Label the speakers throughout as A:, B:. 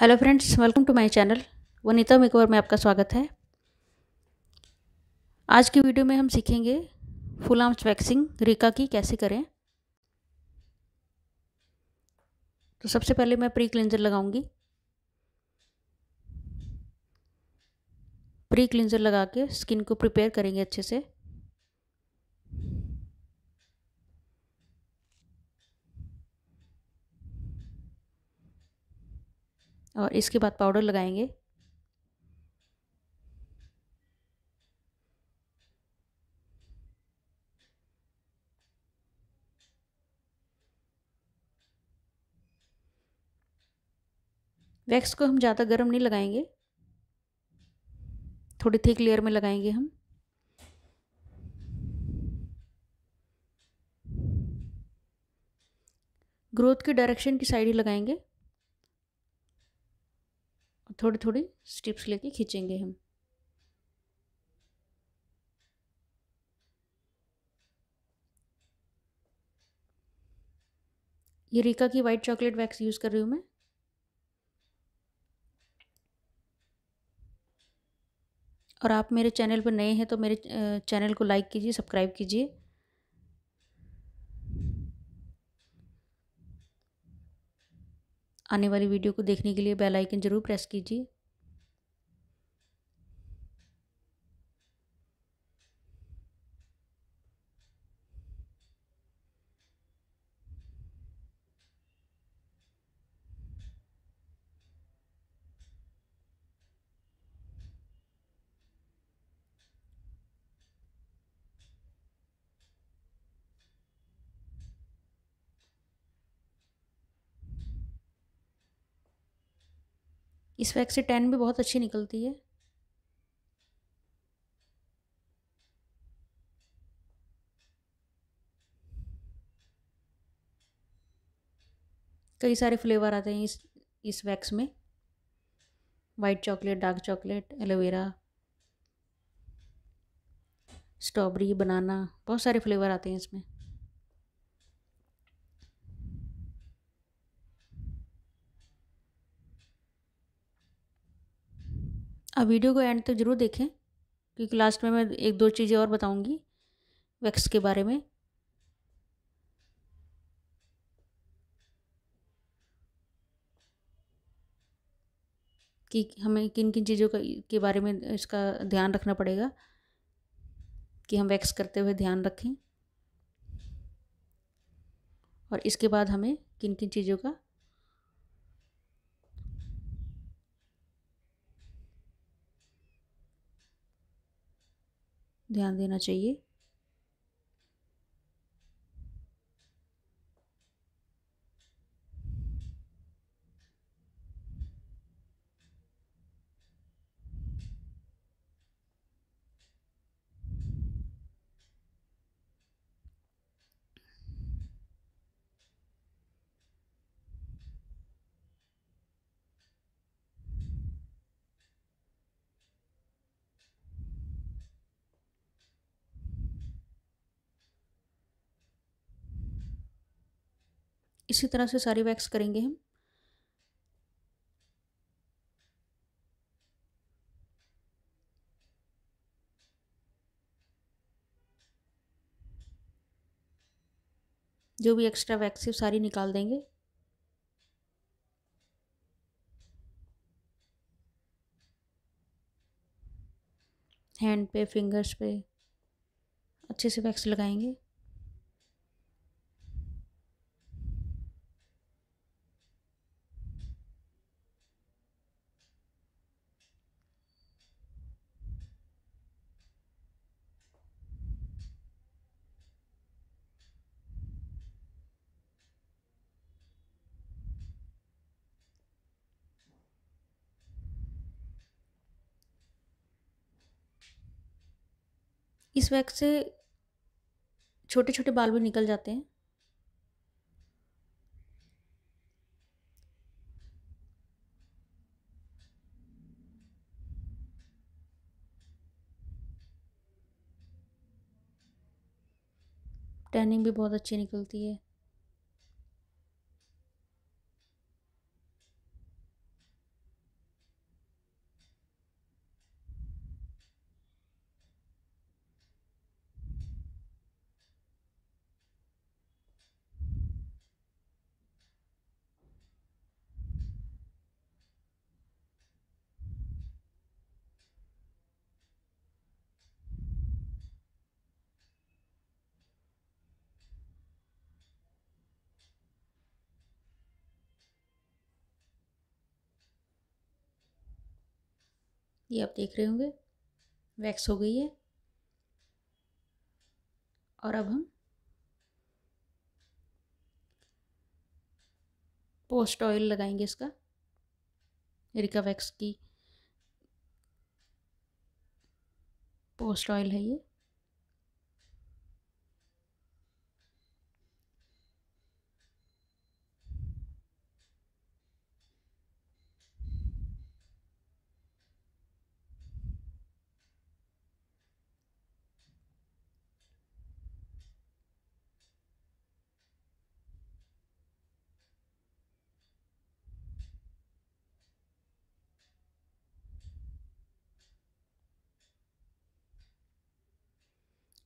A: hello friends welcome to my channel Vanita makeover में आपका स्वागत है आज की वीडियो में हम सीखेंगे फुल आर्म्स वैक्सिंग रिका की कैसे करें तो सबसे पहले मैं प्री क्लिनजर लगाऊंगी प्री क्लिनजर लगा के स्किन को प्रिपेयर करेंगे अच्छे से और इसके बाद पाउडर लगाएंगे वैक्स को हम ज़्यादा गर्म नहीं लगाएंगे थोड़ी थिक लेयर में लगाएंगे हम ग्रोथ के डायरेक्शन की साइड ही लगाएंगे थोड़ी थोड़ी स्टिप्स लेके खींचेंगे हम ये रिका की वाइट चॉकलेट वैक्स यूज़ कर रही हूँ मैं और आप मेरे चैनल पर नए हैं तो मेरे चैनल को लाइक कीजिए सब्सक्राइब कीजिए आने वाली वीडियो को देखने के लिए बेल आइकन ज़रूर प्रेस कीजिए इस वैक्स से टैन भी बहुत अच्छी निकलती है कई सारे फ्लेवर आते हैं इस इस वैक्स में white chocolate dark chocolate aloe vera strawberry banana बहुत सारे फ्लेवर आते हैं इसमें अब वीडियो को एंड तक ज़रूर देखें क्योंकि लास्ट में मैं एक दो चीज़ें और बताऊंगी वैक्स के बारे में कि हमें किन किन चीज़ों का के बारे में इसका ध्यान रखना पड़ेगा कि हम वैक्स करते हुए ध्यान रखें और इसके बाद हमें किन किन चीज़ों का ध्यान देना चाहिए इसी तरह से सारी वैक्स करेंगे हम जो भी एक्स्ट्रा वैक्स है सारी निकाल देंगे हैंड पे फिंगर्स पे अच्छे से वैक्स लगाएंगे इस वैक्स से छोटे छोटे बाल भी निकल जाते हैं टैनिंग भी बहुत अच्छी निकलती है ये आप देख रहे होंगे वैक्स हो गई है और अब हम पोस्ट ऑयल लगाएंगे इसका रिकावैक्स की पोस्ट ऑयल है ये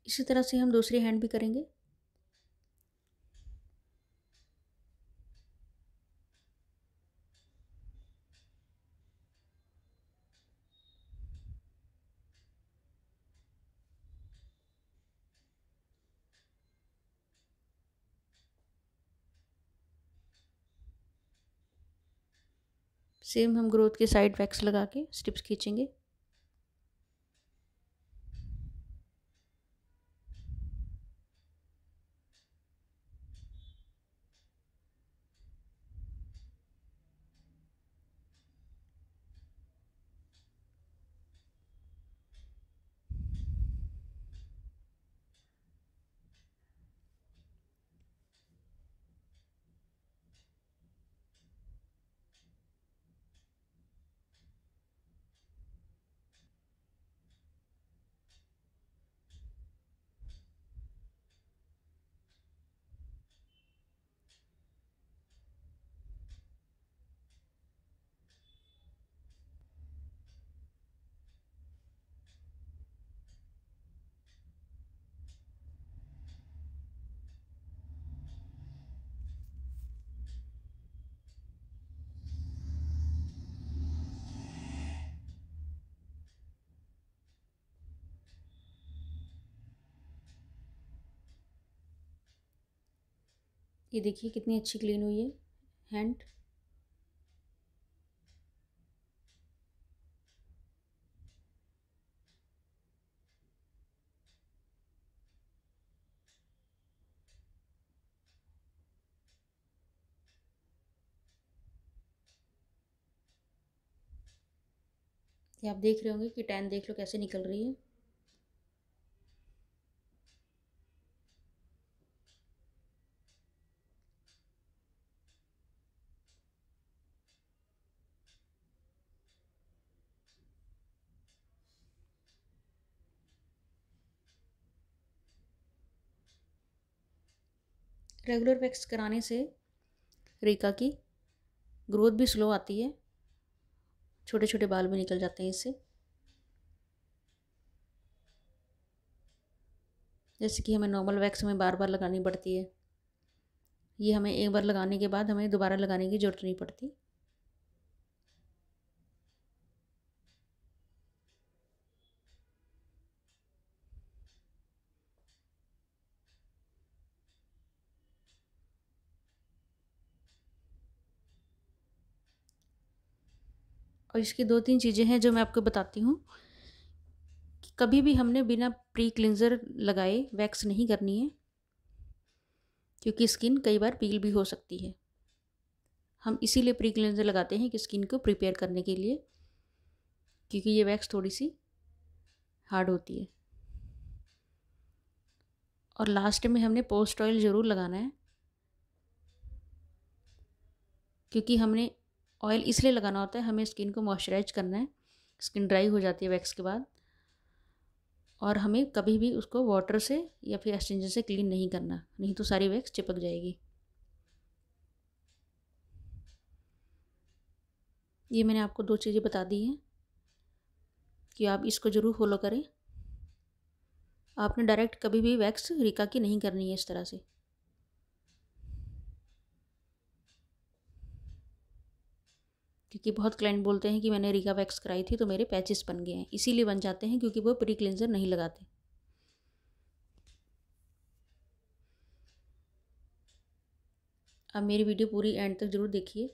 A: इसी तरह से हम दूसरी हैंड भी करेंगे सेम हम ग्रोथ के साइड वैक्स लगा के स्टिप्स खींचेंगे ये देखिए कितनी अच्छी क्लीन हुई है हैंड ये आप देख रहे होंगे कि टैन देख लो कैसे निकल रही है रेगुलर वैक्स कराने से रेखा की ग्रोथ भी स्लो आती है छोटे छोटे बाल भी निकल जाते हैं इससे जैसे कि हमें नॉर्मल वैक्स में बार बार लगानी पड़ती है ये हमें एक बार लगाने के बाद हमें दोबारा लगाने की ज़रूरत नहीं पड़ती और इसकी दो तीन चीज़ें हैं जो मैं आपको बताती हूँ कभी भी हमने बिना प्री क्लिंज़र लगाए वैक्स नहीं करनी है क्योंकि स्किन कई बार पील भी हो सकती है हम इसीलिए प्री क्लिंज़र लगाते हैं कि स्किन को प्रिपेयर करने के लिए क्योंकि ये वैक्स थोड़ी सी हार्ड होती है और लास्ट में हमने पोस्ट ऑयल ज़रूर लगाना है क्योंकि हमने ऑयल इसलिए लगाना होता है हमें स्किन को मॉइस्चराइज करना है स्किन ड्राई हो जाती है वैक्स के बाद और हमें कभी भी उसको वाटर से या फिर एक्सचेंजर से क्लीन नहीं करना नहीं तो सारी वैक्स चिपक जाएगी ये मैंने आपको दो चीज़ें बता दी हैं कि आप इसको ज़रूर फॉलो करें आपने डायरेक्ट कभी भी वैक्स रिका की नहीं करनी है इस तरह से क्योंकि बहुत क्लाइंट बोलते हैं कि मैंने रिका वैक्स कराई थी तो मेरे पैचेस बन गए हैं इसीलिए बन जाते हैं क्योंकि वो प्री क्लिनजर नहीं लगाते आप मेरी वीडियो पूरी एंड तक ज़रूर देखिए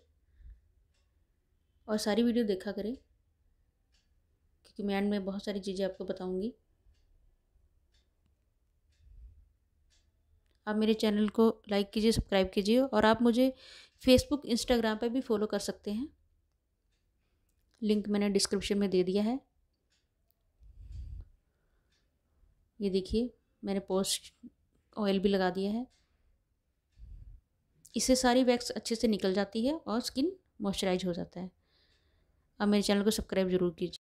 A: और सारी वीडियो देखा करें क्योंकि मैं एंड में बहुत सारी चीज़ें आपको बताऊंगी आप मेरे चैनल को लाइक कीजिए सब्सक्राइब कीजिए और आप मुझे फेसबुक इंस्टाग्राम पर भी फॉलो कर सकते हैं लिंक मैंने डिस्क्रिप्शन में दे दिया है ये देखिए मैंने पोस्ट ऑयल भी लगा दिया है इससे सारी वैक्स अच्छे से निकल जाती है और स्किन मॉइस्चराइज हो जाता है अब मेरे चैनल को सब्सक्राइब ज़रूर कीजिए